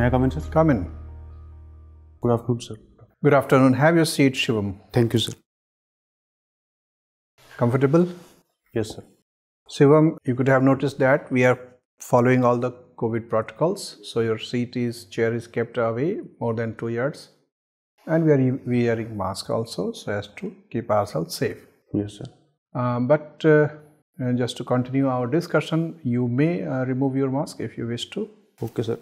May I come in, sir? Come in. Good afternoon, sir. Good afternoon. Have your seat, Shivam. Thank you, sir. Comfortable? Yes, sir. Shivam, you could have noticed that we are following all the COVID protocols. So your seat is, chair is kept away more than two yards. And we are wearing mask also so as to keep ourselves safe. Yes, sir. Uh, but uh, just to continue our discussion, you may uh, remove your mask if you wish to. Okay, sir.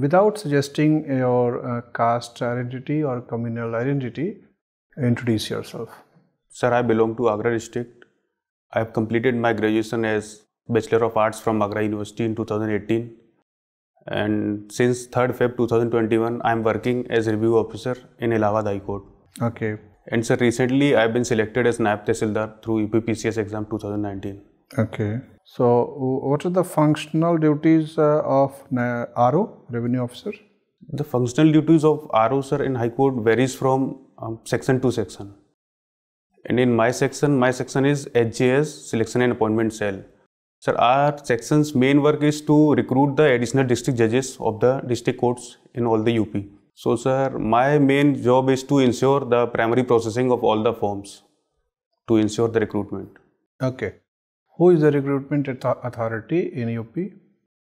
without suggesting your uh, caste identity or communal identity, introduce yourself. Sir, I belong to Agra district. I have completed my graduation as Bachelor of Arts from Agra University in 2018. And since 3rd Feb 2021, I am working as review officer in Allahabad High Court. Okay. And sir, recently I have been selected as NAP Tehsildar through EPPCS exam 2019. Okay. So, what are the functional duties uh, of RO, Revenue Officer? The functional duties of RO, sir, in High Court varies from um, section to section. And in my section, my section is HJS, Selection and Appointment Cell. Sir, our section's main work is to recruit the additional district judges of the district courts in all the UP. So, sir, my main job is to ensure the primary processing of all the forms to ensure the recruitment. Okay who is the recruitment authority in UP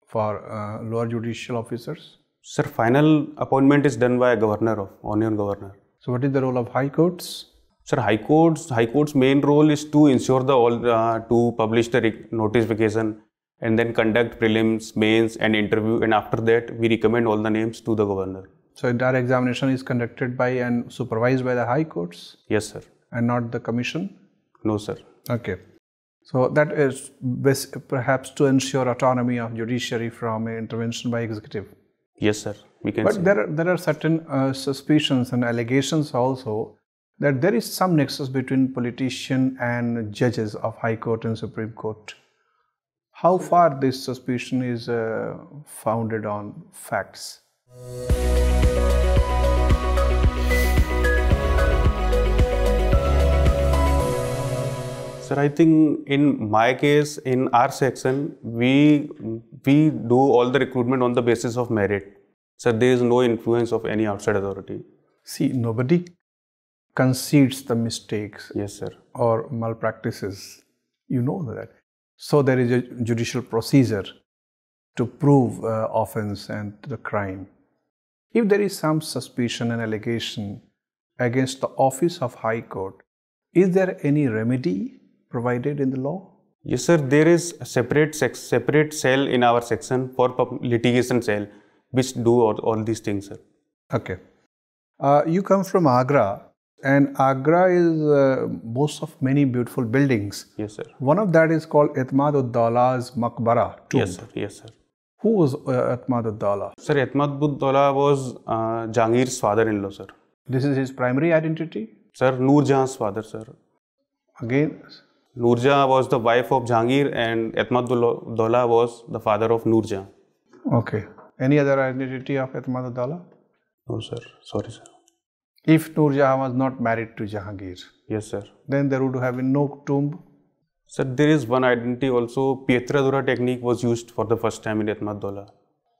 for uh, lower judicial officers? Sir, final appointment is done by a governor of onion governor. So, what is the role of high courts? Sir, high courts high courts main role is to ensure the all uh, to publish the notification and then conduct prelims, mains, and interview. And after that, we recommend all the names to the governor. So, entire examination is conducted by and supervised by the high courts. Yes, sir. And not the commission. No, sir. Okay. So that is perhaps to ensure autonomy of judiciary from intervention by executive. Yes, sir. We can. But see. there are, there are certain uh, suspicions and allegations also that there is some nexus between politician and judges of High Court and Supreme Court. How far this suspicion is uh, founded on facts? Sir, I think in my case, in our section, we we do all the recruitment on the basis of merit. Sir, there is no influence of any outside authority. See, nobody concedes the mistakes. Yes, sir. Or malpractices. You know that. So there is a judicial procedure to prove uh, offense and the crime. If there is some suspicion and allegation against the office of High Court, is there any remedy provided in the law? Yes, sir. There is a separate sex, separate cell in our section for litigation cell, which do all, all these things, sir. Okay. Uh, you come from Agra, and Agra is uh, boasts of many beautiful buildings. Yes, sir. One of that is called Itmad ud Makbara. tomb. Yes, sir. Yes, sir. Who was uh, Itmad ud Sir, Itmad ud was uh, Jangir's father-in-law, sir. This is his primary identity. Sir, Noor Jahan's father, sir. Again, Nurja was the wife of Jahangir and Dola was the father of Nurja. Okay. Any other identity of Dola? No, sir. Sorry, sir. If Nurja was not married to Jahangir? Yes, sir. Then there would have been no tomb? Sir, there is one identity also. Pietradura technique was used for the first time in Atmaduddawla.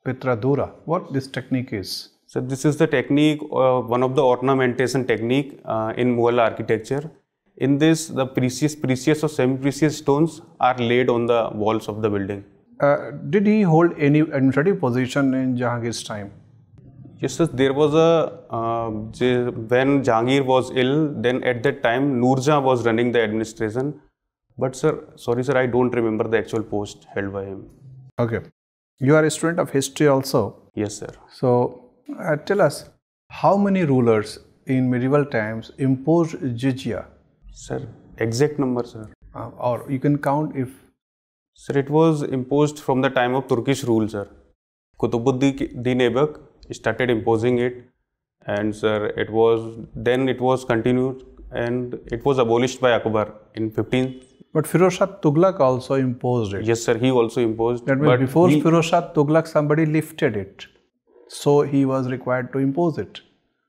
Pietradura? What this technique is? So this is the technique, uh, one of the ornamentation technique uh, in Mughal architecture. In this, the precious, precious or semi-precious stones are laid on the walls of the building. Uh, did he hold any administrative position in Jahangir's time? Yes, sir. There was a uh, when Jahangir was ill. Then at that time, Nurja was running the administration. But sir, sorry sir, I don't remember the actual post held by him. Okay, you are a student of history also. Yes, sir. So uh, tell us, how many rulers in medieval times imposed jizya? Sir, exact number, sir. Uh, or you can count if. Sir, it was imposed from the time of Turkish rule, sir. Kutubuddin Ebak started imposing it, and sir, it was then it was continued and it was abolished by Akbar in 15th but Firoz Shah Tughlaq also imposed it. Yes, sir. He also imposed. That means before he, Firoz Shah Tughlaq, somebody lifted it, so he was required to impose it.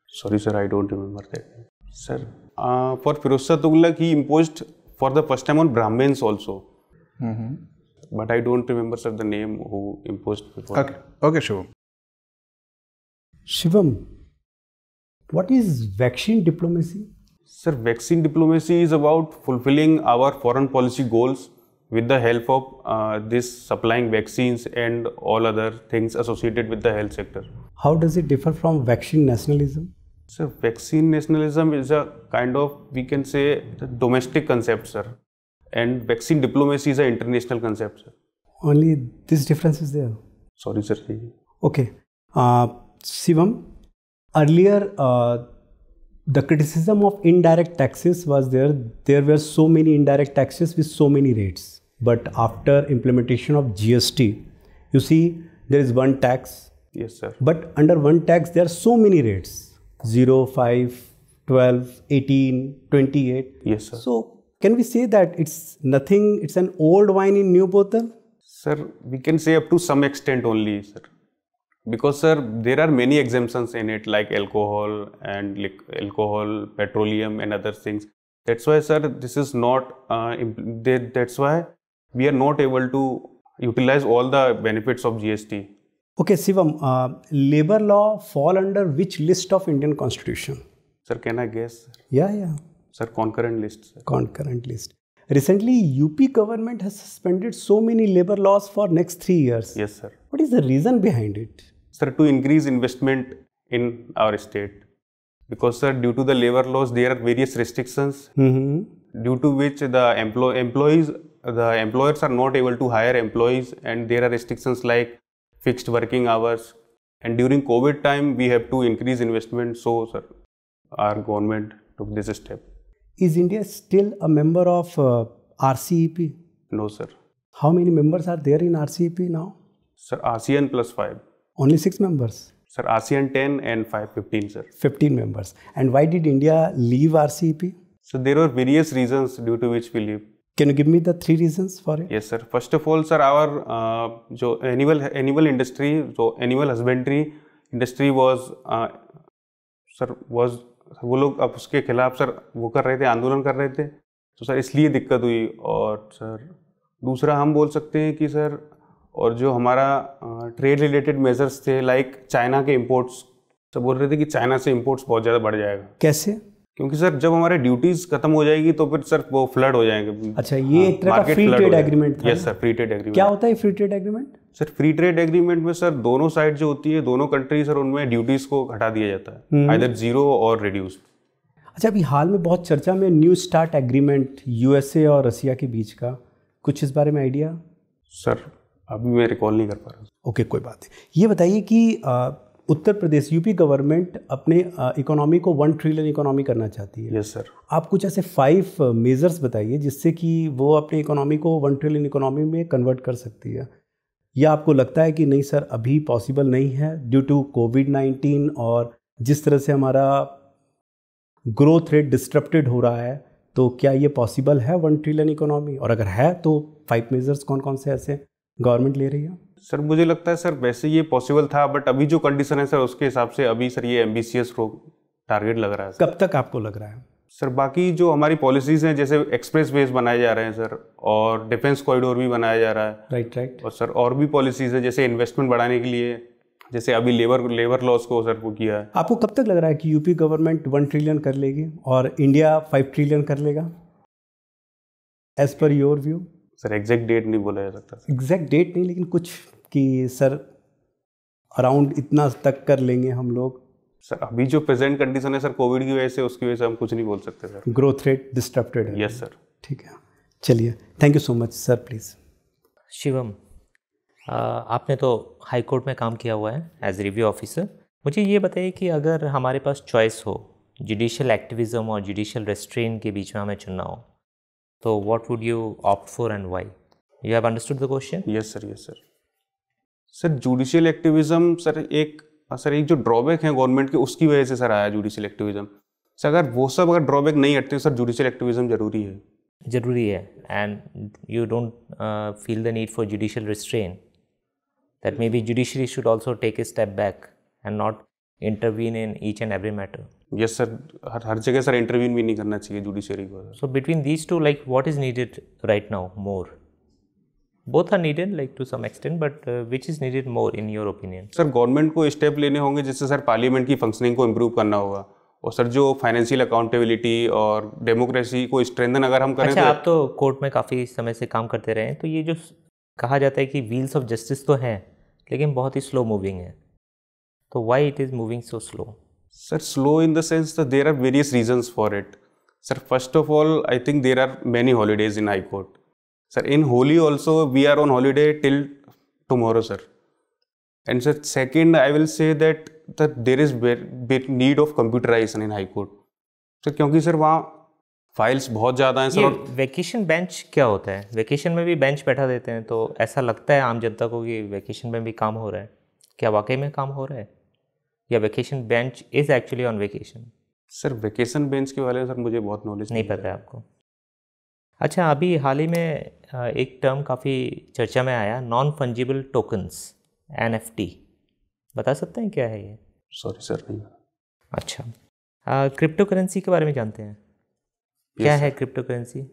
Sorry, sir. I don't remember that. Sir, uh, for Firoz Shah Tughlaq, he imposed for the first time on Brahmins also. Mm-hmm. But I don't remember, sir, the name who imposed before. Okay, okay Shivam. Shivam, what is vaccine diplomacy? Sir, vaccine diplomacy is about fulfilling our foreign policy goals with the help of uh, this supplying vaccines and all other things associated with the health sector. How does it differ from vaccine nationalism? So vaccine nationalism is a kind of we can say domestic concept, sir, and vaccine diplomacy is an international concept, sir. Only this difference is there. Sorry, sir. Okay, uh, Shivam. Earlier, uh, the criticism of indirect taxes was there. There were so many indirect taxes with so many rates. But after implementation of GST, you see there is one tax. Yes, sir. But under one tax, there are so many rates. 0, 5, 12, 18, 28. Yes, sir. So, can we say that it's nothing, it's an old wine in new bottle? Sir, we can say up to some extent only, sir. Because, sir, there are many exemptions in it like alcohol and like alcohol, petroleum and other things. That's why, sir, this is not, uh, that's why we are not able to utilize all the benefits of GST Okay, Sivam, uh, labor law fall under which list of Indian constitution? Sir, can I guess? Sir? Yeah, yeah. Sir, concurrent list. Sir. Concurrent list. Recently, UP government has suspended so many labor laws for next three years. Yes, sir. What is the reason behind it? Sir, to increase investment in our state. Because, sir, due to the labor laws, there are various restrictions mm-hmm. due to which the employ- employees, the employers are not able to hire employees and there are restrictions like fixed working hours. And during COVID time, we have to increase investment. So, sir, our government took this step. Is India still a member of uh, RCEP? No, sir. How many members are there in RCEP now? Sir, ASEAN plus 5. Only 6 members? Sir, ASEAN 10 and 5, 15, sir. 15 members. And why did India leave RCEP? So, there were various reasons due to which we leave. Can you give me the three reasons for yes sir first of all sir our जो animal animal industry जो animal husbandry industry was sir was वो लोग अब उसके खिलाफ sir वो कर रहे थे आंदोलन कर रहे थे तो सर इसलिए दिक्कत हुई और सर दूसरा हम बोल सकते हैं कि सर और जो हमारा ट्रेड रिलेटेड मेजर्स थे लाइक चाइना के इम्पोर्ट्स सब बोल रहे थे कि चाइना से इम्पोर्ट्स बहुत ज़्यादा बढ़ जाएगा कैसे क्योंकि सर जब हमारे ड्यूटीज खत्म हो जाएगी तो फिर सर वो फ्लड हो जाएंगे अच्छा ये हाँ, तरह का फ्री ट्रेड एग्रीमेंट था yes sir free trade agreement क्या होता है free trade agreement sir free trade agreement में सर दोनों साइड जो होती है दोनों कंट्री सर उनमें ड्यूटीज को हटा दिया जाता है आइदर जीरो और रिड्यूस्ड अच्छा अभी हाल में बहुत चर्चा में न्यू स्टार्ट एग्रीमेंट यूएसए और रसिया के बीच का कुछ इस बारे में आइडिया सर अभी मैं रिकॉल नहीं कर पा रहा ओके कोई बात नहीं ये बताइए कि उत्तर प्रदेश यूपी गवर्नमेंट अपने इकोनॉमी को वन ट्रिलियन इकोनॉमी करना चाहती है यस सर आप कुछ ऐसे फाइव मेजर्स बताइए जिससे कि वो अपने इकोनॉमी को वन ट्रिलियन इकोनॉमी में कन्वर्ट कर सकती है या आपको लगता है कि नहीं सर अभी पॉसिबल नहीं है ड्यू टू कोविड नाइन्टीन और जिस तरह से हमारा ग्रोथ रेट डिस्ट्रप्टेड हो रहा है तो क्या ये पॉसिबल है वन ट्रिलियन इकोनॉमी और अगर है तो फाइव मेजर्स कौन कौन से ऐसे गवर्नमेंट ले रही है सर मुझे लगता है सर वैसे ये पॉसिबल था बट अभी जो कंडीशन है सर उसके हिसाब से अभी सर ये एम्बिशियस टारगेट लग रहा है कब तक आपको लग रहा है सर बाकी जो हमारी पॉलिसीज़ हैं जैसे एक्सप्रेस वेज बनाए जा रहे हैं सर और डिफेंस कॉरिडोर भी बनाया जा रहा है राइट right, राइट right. और सर और भी पॉलिसीज़ हैं जैसे इन्वेस्टमेंट बढ़ाने के लिए जैसे अभी लेबर लेबर लॉस को सर को किया है आपको कब तक लग रहा है कि यूपी गवर्नमेंट वन ट्रिलियन कर लेगी और इंडिया फाइव ट्रिलियन कर लेगा as per your view sir exact date नहीं बोला जा सकता एग्जैक्ट डेट नहीं लेकिन कुछ कि सर अराउंड इतना तक कर लेंगे हम लोग सर अभी जो प्रेजेंट कंडीशन है सर कोविड की वजह से उसकी वजह से हम कुछ नहीं बोल सकते सर ग्रोथ रेट डिस्टर्बेड है यस सर ठीक है चलिए thank you so much sir please Shivam आपने तो हाई कोर्ट में काम किया हुआ है एज रिव्यू ऑफिसर मुझे ये बताइए कि अगर हमारे पास चॉइस हो जुडिशल एक्टिविज़म और जुडिशल रेस्ट्रेन के बीच में हमें चुनना हो So what would you opt for and why? You have understood the question? Yes sir, yes sir. Sir judicial activism sir एक सर एक जो ड्रॉबैक है गवर्नमेंट के उसकी वजह से सर आया जुडिशियल एक्टिविज्म सर अगर वो सब अगर ड्रॉबैक नहीं हटते सर जुडिशियल एक्टिविज्म जरूरी है जरूरी है and you don't feel the need for judicial restraint that may be judiciary should also take a step back and not intervene in each and every matter yes sir हर हर जगह sir intervene भी नहीं करना चाहिए judiciary को so between these two like what is needed right now more both are needed like to some extent but which is needed more in your opinion sir government को step लेने होंगे जिससे sir parliament की functioning को improve करना होगा और sir जो फाइनेंशियल अकाउंटेबिलिटी और डेमोक्रेसी को स्ट्रेंथन अगर हम करें अच्छा, तो आप तो कोर्ट में काफ़ी समय से काम करते रहे हैं तो ये जो कहा जाता है कि व्हील्स ऑफ जस्टिस तो हैं लेकिन बहुत ही स्लो मूविंग है तो why it is moving so slow sir slow in the sense that there are various reasons for it sir first of all I think there are many holidays in high court sir in Holi also we are on holiday till tomorrow sir and sir second I will say that that there is need of computerization in high court sir क्योंकि sir वहाँ files बहुत ज़्यादा हैं sir vacation bench क्या होता है vacation में भी बेंच बैठा देते हैं तो ऐसा लगता है आम जनता को कि वैकेशन में भी काम हो रहा है क्या वाकई में काम हो रहा है या vacation bench is actually on vacation sir vacation bench के बारे में सर मुझे बहुत नॉलेज नहीं पता है आपको अच्छा अभी हाल ही में एक टर्म काफ़ी चर्चा में आया नॉन फंजिबल टोकन्स एन बता सकते हैं क्या है ये सॉरी सर नहीं अच्छा क्रिप्टो करेंसी के बारे में जानते हैं क्या है crypto currency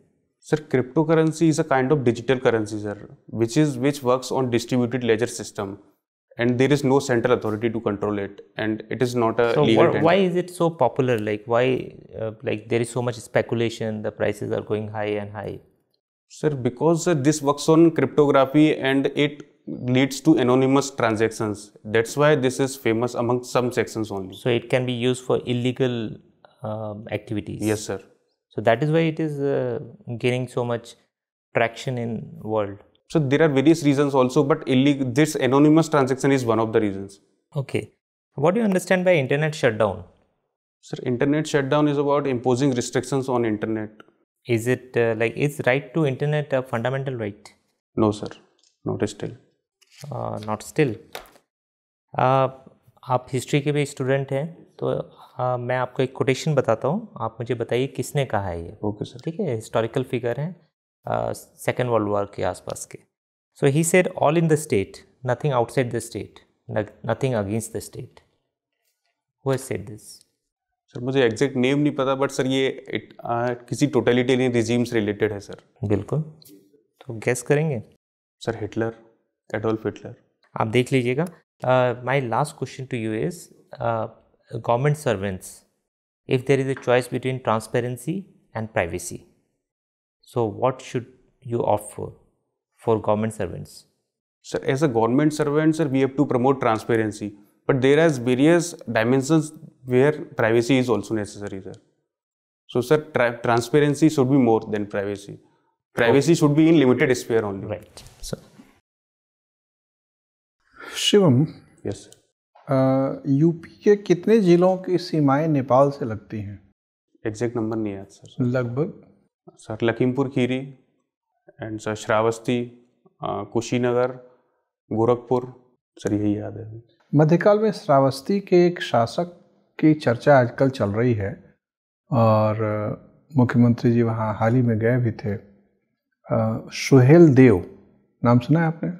sir crypto currency is a kind of digital currency sir which is which works on distributed ledger system and there is no central authority to control it and it is not a so why is it so popular like why uh, like there is so much speculation the prices are going high and high sir because uh, this works on cryptography and it leads to anonymous transactions that's why this is famous among some sections only so it can be used for illegal um, activities yes sir so that is why it is uh, gaining so much traction in world So there are various reasons also, but illegal, this anonymous transaction is one of the reasons. Okay. What do you understand by internet shutdown? Sir, internet shutdown is about imposing restrictions on internet. Is it uh, like is right to internet a fundamental right? No, sir. Not still. Uh, not still. Uh, आप history के भी student हैं तो आ, मैं आपको एक quotation बताता हूँ आप मुझे बताइए किसने कहा है ये ओके सर ठीक है हिस्टोरिकल फिगर हैं सेकेंड वर्ल्ड वॉर के आसपास के so he said all in the state nothing outside the state nothing against the state who said this sir मुझे एग्जैक्ट नेम नहीं पता बट सर ये इट, आ, किसी टोटलिटेरियन रिजीम्स रिलेटेड है sir बिल्कुल तो गैस करेंगे सर हिटलर एडोल्फ हिटलर आप देख लीजिएगा my last question to you is government servants if there is a choice between transparency and privacy So, what should you offer for government servants? Sir, as a government servant, sir, we have to promote transparency, but there are various dimensions where privacy is also necessary, sir. So, sir, tra transparency should be more than privacy. Privacy okay. should be in limited sphere only. Right, sir. Yes, yes sir UP के कितने जिलों की सीमाएं नेपाल से लगती हैं exact number नहीं है सर लगभग sir Lakhimpur Kheri and sir Shravasti Kushinagar Gorakhpur sir यही याद है मध्यकाल में श्रावस्ती के एक शासक की चर्चा आजकल चल रही है और मुख्यमंत्री जी वहाँ हाल ही में गए भी थे सुहेल देव नाम सुना है आपने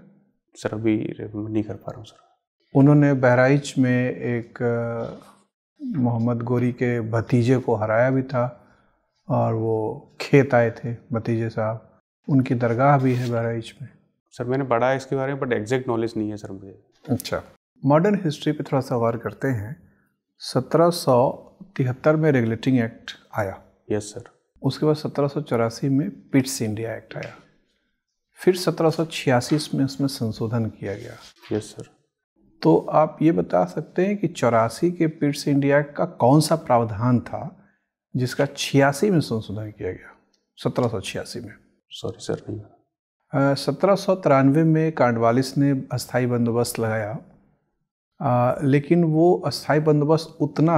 सर अभी नहीं कर पा रहा हूँ सर उन्होंने बहराइच में एक मोहम्मद गोरी के भतीजे को हराया भी था और वो खेत आए थे भतीजे साहब उनकी दरगाह भी है बहराइच में सर मैंने पढ़ा है इसके बारे में बट एग्जैक्ट नॉलेज नहीं है सर मुझे अच्छा मॉडर्न हिस्ट्री पे थोड़ा सा गौर करते हैं सत्रह में रेगुलेटिंग एक्ट आया यस सर उसके बाद सत्रह में पिट्स इंडिया एक्ट आया फिर सत्रह में उसमें संशोधन किया गया यस सर तो आप ये बता सकते हैं कि चौरासी के पिट्स इंडिया एक्ट का कौन सा प्रावधान था जिसका छियासी में संशोधन किया गया सत्रह सौ छियासी में सॉरी सर नहीं सत्रह सौ तिरानवे में कांडवालिस ने अस्थाई बंदोबस्त लगाया आ, लेकिन वो अस्थाई बंदोबस्त उतना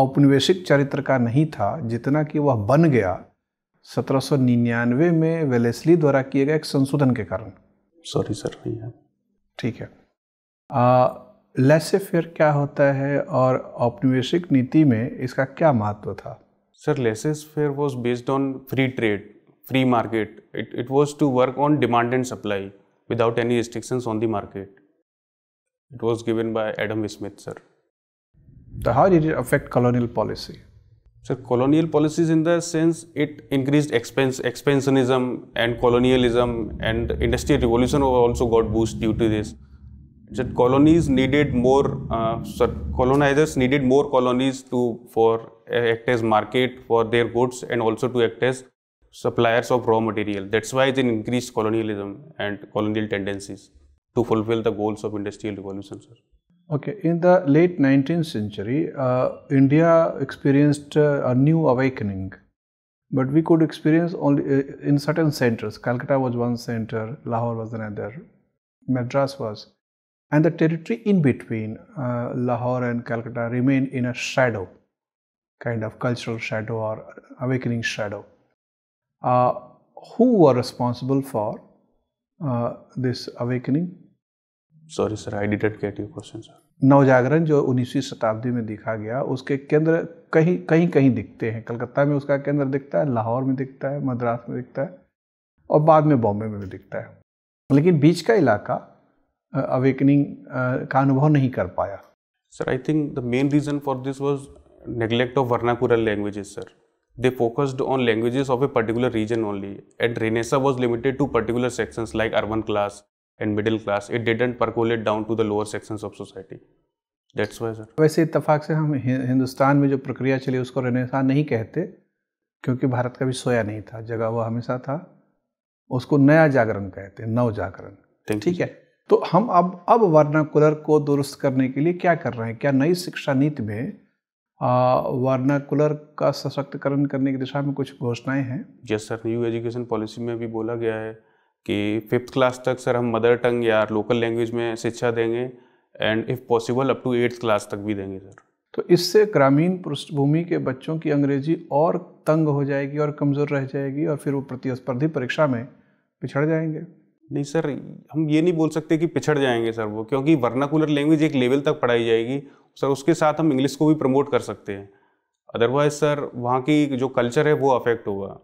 औपनिवेशिक चरित्र का नहीं था जितना कि वह बन गया सत्रह सौ निन्यानवे में वेलेसली द्वारा किए गए एक संशोधन के कारण सॉरी सर नहीं ठीक है आ, लेसे फेयर क्या होता है और औपनिवेशिक नीति में इसका क्या महत्व था sir laissez faire was based on free trade free market it it was to work on demand and supply without any restrictions on the market it was given by Adam Smith sir तो how did it affect colonial policy sir colonial policies in the sense it increase expense expansionism and colonialism and industrial revolution also got boost due to this that colonies needed more, uh, colonizers needed more colonies to for uh, act as market for their goods and also to act as suppliers of raw material. That's why they increased colonialism and colonial tendencies to fulfill the goals of industrial revolution. Sir. Okay, in the late 19th century, uh, India experienced uh, a new awakening, but we could experience only uh, in certain centers. Calcutta was one center, Lahore was another, Madras was. and the territory in between uh, Lahore and Calcutta remained in a shadow, kind of cultural shadow or awakening shadow. Uh, who were responsible for uh, this awakening? sorry sir i didn't get your question sir नवजागरण जो 19वीं शताब्दी में दिखा गया उसके केंद्र कहीं कहीं कहीं दिखते हैं कलकत्ता में उसका केंद्र दिखता है लाहौर में दिखता है मद्रास में दिखता है और बाद में बॉम्बे में भी दिखता है लेकिन बीच का इलाका अवेकनिंग का अनुभव नहीं कर पाया sir I think the main reason for this was neglect of vernacular languages sir they focused on languages of a particular region only and renaissance was limited to particular section like urban class and middle class it didn't percolate down to the lower section of society that's why sir वैसे इतफाक से हम हिंदुस्तान में जो प्रक्रिया चली उसको Renaissance नहीं कहते क्योंकि भारत का भी सोया नहीं था जगह वह हमेशा था उसको नया जागरण कहते हैं नव जागरण ठीक है तो हम अब अब वर्नाकुलर को दुरुस्त करने के लिए क्या कर रहे हैं क्या नई शिक्षा नीति में वर्नाकुलर का सशक्तिकरण करने की दिशा में कुछ घोषणाएं हैं yes sir new education policy में भी बोला गया है कि फिफ्थ क्लास तक सर हम मदर टंग या लोकल लैंग्वेज में शिक्षा देंगे and if possible up to eighth class तक भी देंगे सर तो इससे ग्रामीण पृष्ठभूमि के बच्चों की अंग्रेजी और तंग हो जाएगी और कमज़ोर रह जाएगी और फिर वो प्रतिस्पर्धी परीक्षा में पिछड़ जाएंगे नहीं सर हम ये नहीं बोल सकते कि पिछड़ जाएंगे सर वो क्योंकि वर्नाकुलर लैंग्वेज एक लेवल तक पढ़ाई जाएगी सर उसके साथ हम इंग्लिश को भी प्रमोट कर सकते हैं अदरवाइज सर वहाँ की जो कल्चर है वो अफेक्ट होगा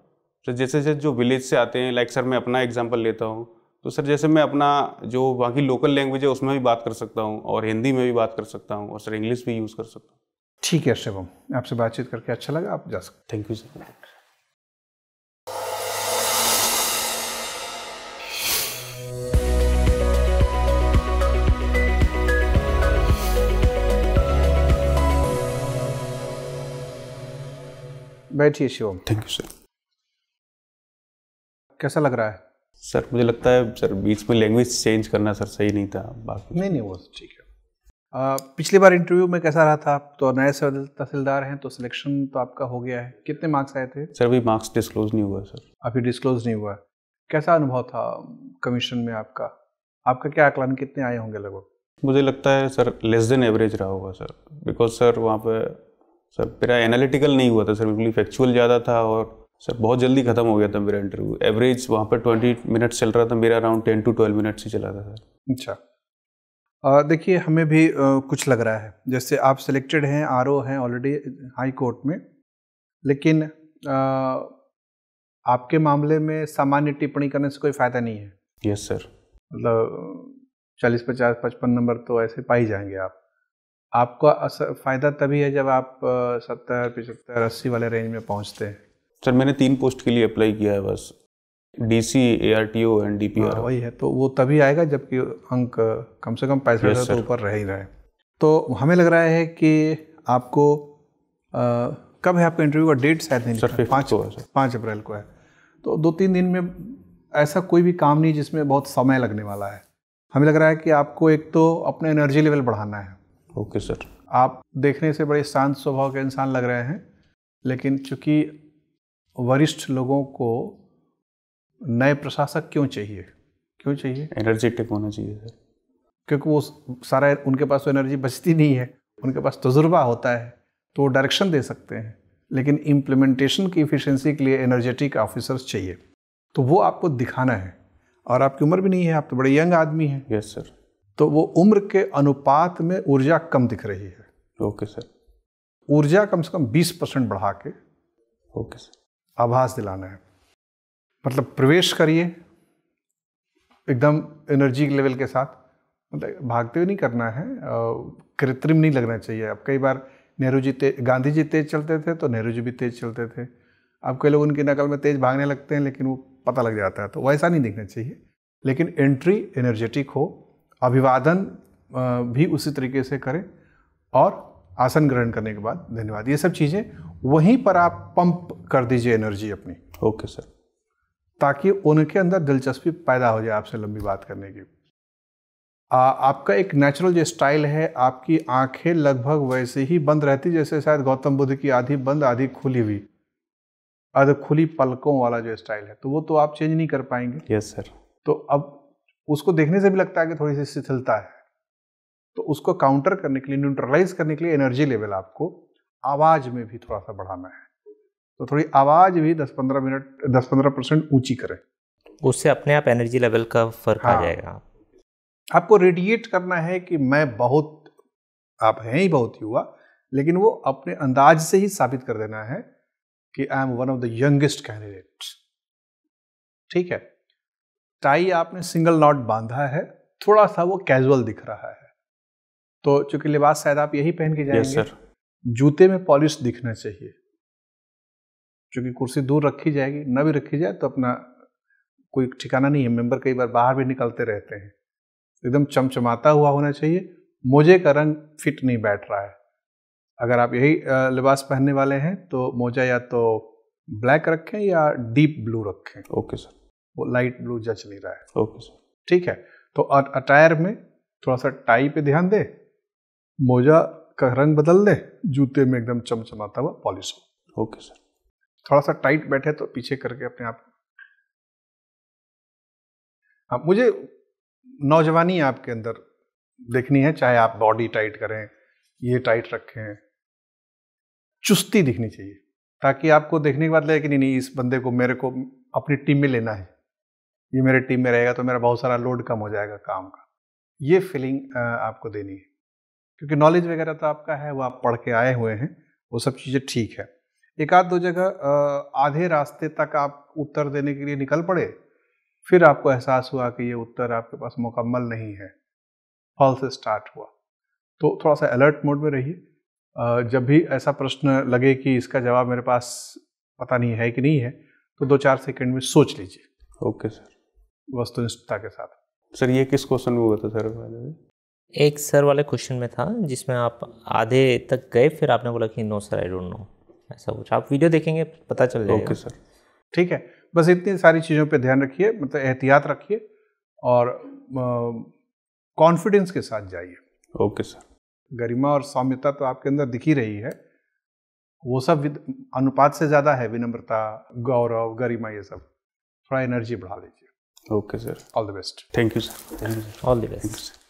सर जैसे जैसे जो विलेज से आते हैं लाइक सर मैं अपना एग्जाम्पल लेता हूँ तो सर जैसे मैं अपना जो वहाँ की लोकल लैंग्वेज है उसमें भी बात कर सकता हूँ और हिंदी में भी बात कर सकता हूँ और सर इंग्लिश भी यूज़ कर सकता हूँ ठीक है शिवम आपसे बातचीत करके अच्छा लगा आप जा सकते थैंक यू सर बैठिए शिवम थैंक यू सर कैसा लग रहा है सर मुझे लगता है सर बीच में लैंग्वेज चेंज करना सर सही नहीं था बाकी नहीं नहीं वो तो ठीक है आ, पिछली बार इंटरव्यू में कैसा रहा था आप तो नए तहसीलदार हैं तो सिलेक्शन तो आपका हो गया है कितने मार्क्स आए थे सर अभी मार्क्स डिस्क्लोज नहीं हुआ सर अभी डिस्क्लोज नहीं हुआ कैसा अनुभव था कमीशन में आपका आपका क्या आकलन कितने आए होंगे लगभग मुझे लगता है सर लेस देन एवरेज रहा होगा सर बिकॉज सर वहाँ पे सर मेरा एनालिटिकल नहीं हुआ था सर बिल्कुल फैक्चुअल ज़्यादा था और सर बहुत जल्दी ख़त्म हो गया था मेरा इंटरव्यू एवरेज वहाँ पर ट्वेंटी मिनट चल रहा था मेरा around ten to twelve minute ही चला था सर अच्छा देखिए हमें भी आ, कुछ लग रहा है जैसे आप सिलेक्टेड हैं आर हैं ऑलरेडी हाई कोर्ट में लेकिन आ, आपके मामले में सामान्य टिप्पणी करने से कोई फ़ायदा नहीं है यस सर मतलब चालीस पचास पचपन नंबर तो ऐसे पाई जाएंगे आप आपको असर फ़ायदा तभी है जब आप सत्तर पिछहत्तर अस्सी वाले रेंज में पहुंचते हैं सर मैंने तीन पोस्ट के लिए अप्लाई किया है बस D C A R T O and D P R वही है तो वो तभी आएगा जबकि अंक कम से कम पैसे तो ऊपर रह ही रहे तो हमें लग रहा है कि आपको आ, कब है आपका इंटरव्यू का डेट शायद नहीं सर पाँच पाँच अप्रैल को है तो दो तीन दिन में ऐसा कोई भी काम नहीं जिसमें बहुत समय लगने वाला है हमें लग रहा है कि आपको एक तो अपना एनर्जी लेवल बढ़ाना है ओके सर आप देखने से बड़े शांत स्वभाव के इंसान लग रहे हैं लेकिन चूंकि वरिष्ठ लोगों को नए प्रशासक क्यों चाहिए क्यों चाहिए एनर्जेटिक होना चाहिए सर क्योंकि वो सारा उनके पास तो एनर्जी बचती नहीं है उनके पास तजुर्बा होता है तो वो डायरेक्शन दे सकते हैं लेकिन इम्प्लीमेंटेशन की इफ़िशेंसी के लिए एनर्जेटिक ऑफिसर्स चाहिए तो वो आपको दिखाना है और आपकी उम्र भी नहीं है आप तो बड़े यंग आदमी हैं यस सर तो वो उम्र के अनुपात में ऊर्जा कम दिख रही है ओके सर ऊर्जा कम से कम 20 परसेंट बढ़ा के ओके सर आभास दिलाना है मतलब प्रवेश करिए एकदम एनर्जी लेवल के साथ मतलब भागते हुए नहीं करना है कृत्रिम नहीं लगना चाहिए अब कई बार नेहरू जी तेज गांधी जी तेज चलते थे तो नेहरू जी भी तेज चलते थे अब कई लोग उनकी नकल में तेज भागने लगते हैं लेकिन वो पता लग जाता है तो वैसा नहीं दिखना चाहिए लेकिन एंट्री एनर्जेटिक हो अभिवादन भी उसी तरीके से करें और आसन ग्रहण करने के बाद धन्यवाद ये सब चीज़ें वहीं पर आप पंप कर दीजिए एनर्जी अपनी ओके सर ताकि उनके अंदर दिलचस्पी पैदा हो जाए आपसे लंबी बात करने की आ, आपका एक नेचुरल जो स्टाइल है आपकी आंखें लगभग वैसे ही बंद रहती जैसे शायद गौतम बुद्ध की आधी बंद आधी खुली हुई अर्ध खुली पलकों वाला जो स्टाइल है तो वो तो आप चेंज नहीं कर पाएंगे यस yes, सर तो अब उसको देखने से भी लगता है कि थोड़ी सी शिथिलता है तो उसको काउंटर करने के लिए न्यूट्रलाइज करने के लिए एनर्जी लेवल आपको आवाज़ में भी थोड़ा सा बढ़ाना है तो थोड़ी आवाज़ भी 10-15 मिनट 10-15 परसेंट ऊंची करें उससे अपने आप एनर्जी लेवल का फर्क हाँ, आ जाएगा आपको रेडिएट करना है कि मैं बहुत आप हैं ही बहुत युवा लेकिन वो अपने अंदाज से ही साबित कर देना है कि I am one of the youngest candidate ठीक है टाई आपने सिंगल नॉट बांधा है थोड़ा सा वो कैजुअल दिख रहा है तो चूंकि लिबास शायद आप यही पहन के जाएंगे yes, जूते में पॉलिश दिखना चाहिए चूंकि कुर्सी दूर रखी जाएगी न भी रखी जाए तो अपना कोई ठिकाना नहीं है मेंबर कई बार बाहर भी निकलते रहते हैं एकदम चमचमाता हुआ होना चाहिए मोजे का रंग फिट नहीं बैठ रहा है अगर आप यही लिबास पहनने वाले हैं तो मोजा या तो ब्लैक रखें या डीप ब्लू रखें ओके okay, सर वो लाइट ब्लू जच नहीं रहा है ओके सर ठीक है तो अटायर में थोड़ा सा टाई पे ध्यान दे मोजा का रंग बदल दे जूते में एकदम चमचमाता हुआ पॉलिश हो ओके सर थोड़ा सा टाइट बैठे तो पीछे करके अपने आप हाँ मुझे नौजवानी आपके अंदर देखनी है चाहे आप बॉडी टाइट करें ये टाइट रखें चुस्ती दिखनी चाहिए ताकि आपको देखने के बाद लगे कि नहीं नहीं इस बंदे को मेरे को अपनी टीम में लेना है ये मेरे टीम में रहेगा तो मेरा बहुत सारा लोड कम हो जाएगा काम का ये फीलिंग आपको देनी है क्योंकि नॉलेज वगैरह तो आपका है वो आप पढ़ के आए हुए हैं वो सब चीज़ें ठीक है एक आध दो जगह आधे रास्ते तक आप उत्तर देने के लिए निकल पड़े फिर आपको एहसास हुआ कि ये उत्तर आपके पास मुकम्मल नहीं है से स्टार्ट हुआ तो थोड़ा सा अलर्ट मोड में रहिए जब भी ऐसा प्रश्न लगे कि इसका जवाब मेरे पास पता नहीं है कि नहीं है तो दो चार सेकंड में सोच लीजिए ओके सर वस्तुनिष्ठता के साथ सर ये किस क्वेश्चन में हुआ था सर एक सर वाले क्वेश्चन में था जिसमें आप आधे तक गए फिर आपने बोला कि no sir I don't know ऐसा कुछ आप वीडियो देखेंगे पता चल जाएगा ओके सर ठीक है बस इतनी सारी चीज़ों पे ध्यान रखिए मतलब एहतियात रखिए और कॉन्फिडेंस के साथ जाइए ओके सर गरिमा और सौम्यता तो आपके अंदर दिख ही रही है वो सब अनुपात से ज़्यादा है विनम्रता गौरव गरिमा ये सब थोड़ा एनर्जी बढ़ा लीजिए Okay, sir. All the best. Thank you, sir. Thank you, sir. All the best.